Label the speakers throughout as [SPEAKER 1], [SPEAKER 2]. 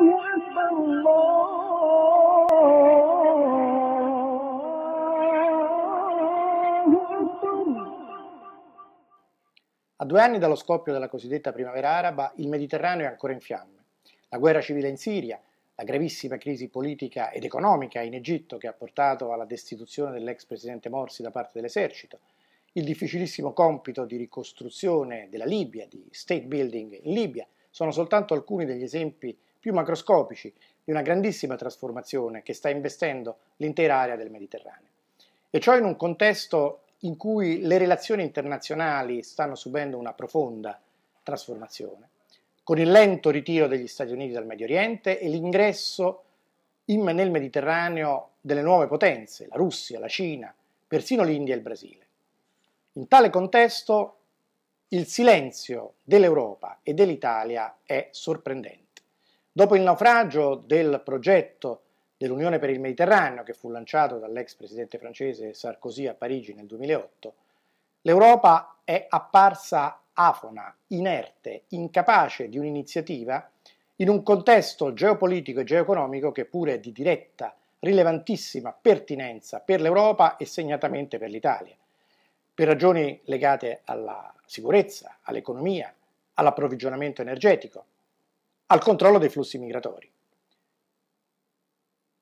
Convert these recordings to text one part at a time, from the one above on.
[SPEAKER 1] A due anni dallo scoppio della cosiddetta primavera araba, il Mediterraneo è ancora in fiamme. La guerra civile in Siria, la gravissima crisi politica ed economica in Egitto che ha portato alla destituzione dell'ex presidente Morsi da parte dell'esercito, il difficilissimo compito di ricostruzione della Libia, di state building in Libia, sono soltanto alcuni degli esempi più macroscopici di una grandissima trasformazione che sta investendo l'intera area del Mediterraneo. E ciò in un contesto in cui le relazioni internazionali stanno subendo una profonda trasformazione, con il lento ritiro degli Stati Uniti dal Medio Oriente e l'ingresso in, nel Mediterraneo delle nuove potenze, la Russia, la Cina, persino l'India e il Brasile. In tale contesto il silenzio dell'Europa e dell'Italia è sorprendente. Dopo il naufragio del progetto dell'Unione per il Mediterraneo, che fu lanciato dall'ex presidente francese Sarkozy a Parigi nel 2008, l'Europa è apparsa afona, inerte, incapace di un'iniziativa in un contesto geopolitico e geoeconomico che pure è di diretta, rilevantissima pertinenza per l'Europa e segnatamente per l'Italia, per ragioni legate alla sicurezza, all'economia, all'approvvigionamento energetico, al controllo dei flussi migratori.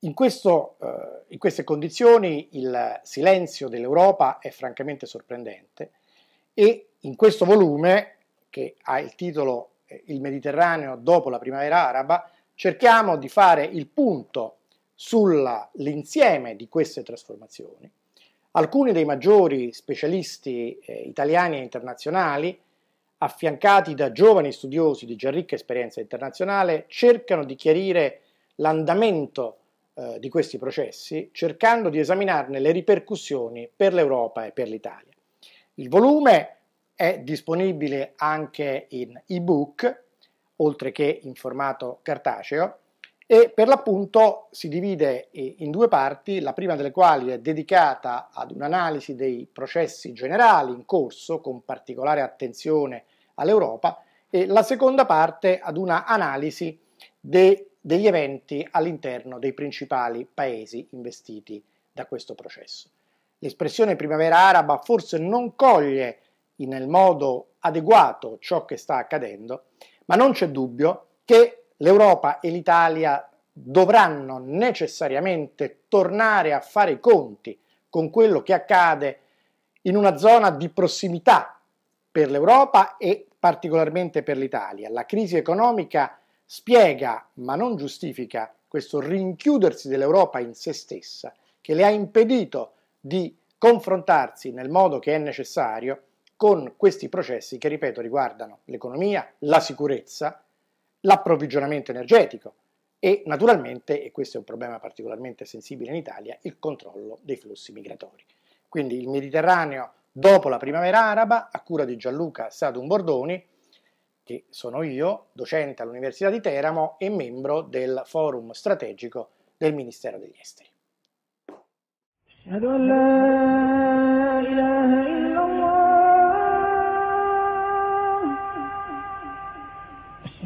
[SPEAKER 1] In, questo, eh, in queste condizioni il silenzio dell'Europa è francamente sorprendente e in questo volume, che ha il titolo eh, Il Mediterraneo dopo la primavera araba, cerchiamo di fare il punto sull'insieme di queste trasformazioni. Alcuni dei maggiori specialisti eh, italiani e internazionali affiancati da giovani studiosi di già ricca esperienza internazionale, cercano di chiarire l'andamento eh, di questi processi, cercando di esaminarne le ripercussioni per l'Europa e per l'Italia. Il volume è disponibile anche in ebook, oltre che in formato cartaceo, e per l'appunto si divide eh, in due parti, la prima delle quali è dedicata ad un'analisi dei processi generali in corso con particolare attenzione all'Europa e la seconda parte ad un'analisi de, degli eventi all'interno dei principali paesi investiti da questo processo. L'espressione primavera araba forse non coglie nel modo adeguato ciò che sta accadendo, ma non c'è dubbio che l'Europa e l'Italia dovranno necessariamente tornare a fare i conti con quello che accade in una zona di prossimità per l'Europa e particolarmente per l'Italia. La crisi economica spiega, ma non giustifica, questo rinchiudersi dell'Europa in se stessa, che le ha impedito di confrontarsi nel modo che è necessario con questi processi che, ripeto, riguardano l'economia, la sicurezza, l'approvvigionamento energetico e naturalmente, e questo è un problema particolarmente sensibile in Italia, il controllo dei flussi migratori. Quindi il Mediterraneo dopo la primavera araba, a cura di Gianluca Sadun Bordoni, che sono io, docente all'Università di Teramo e membro del forum strategico del Ministero degli Esteri.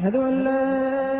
[SPEAKER 1] أشهد أن لا